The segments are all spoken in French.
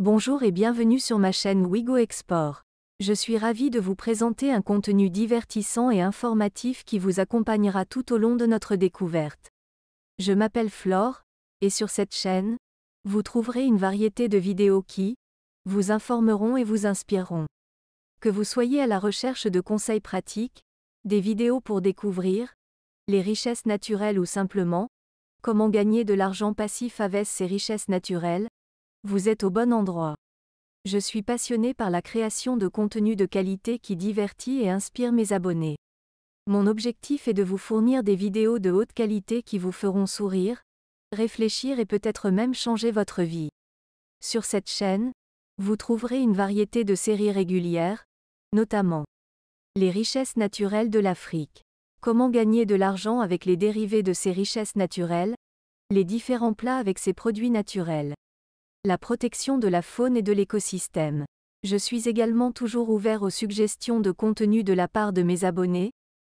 Bonjour et bienvenue sur ma chaîne Wigo Export. Je suis ravie de vous présenter un contenu divertissant et informatif qui vous accompagnera tout au long de notre découverte. Je m'appelle Flore, et sur cette chaîne, vous trouverez une variété de vidéos qui vous informeront et vous inspireront. Que vous soyez à la recherche de conseils pratiques, des vidéos pour découvrir les richesses naturelles ou simplement comment gagner de l'argent passif avec ces richesses naturelles, vous êtes au bon endroit. Je suis passionné par la création de contenu de qualité qui divertit et inspire mes abonnés. Mon objectif est de vous fournir des vidéos de haute qualité qui vous feront sourire, réfléchir et peut-être même changer votre vie. Sur cette chaîne, vous trouverez une variété de séries régulières, notamment les richesses naturelles de l'Afrique. Comment gagner de l'argent avec les dérivés de ces richesses naturelles Les différents plats avec ces produits naturels la protection de la faune et de l'écosystème. Je suis également toujours ouvert aux suggestions de contenu de la part de mes abonnés,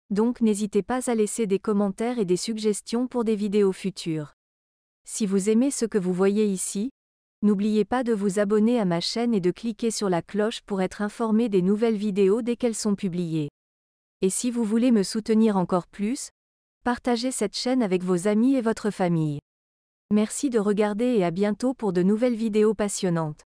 donc n'hésitez pas à laisser des commentaires et des suggestions pour des vidéos futures. Si vous aimez ce que vous voyez ici, n'oubliez pas de vous abonner à ma chaîne et de cliquer sur la cloche pour être informé des nouvelles vidéos dès qu'elles sont publiées. Et si vous voulez me soutenir encore plus, partagez cette chaîne avec vos amis et votre famille. Merci de regarder et à bientôt pour de nouvelles vidéos passionnantes.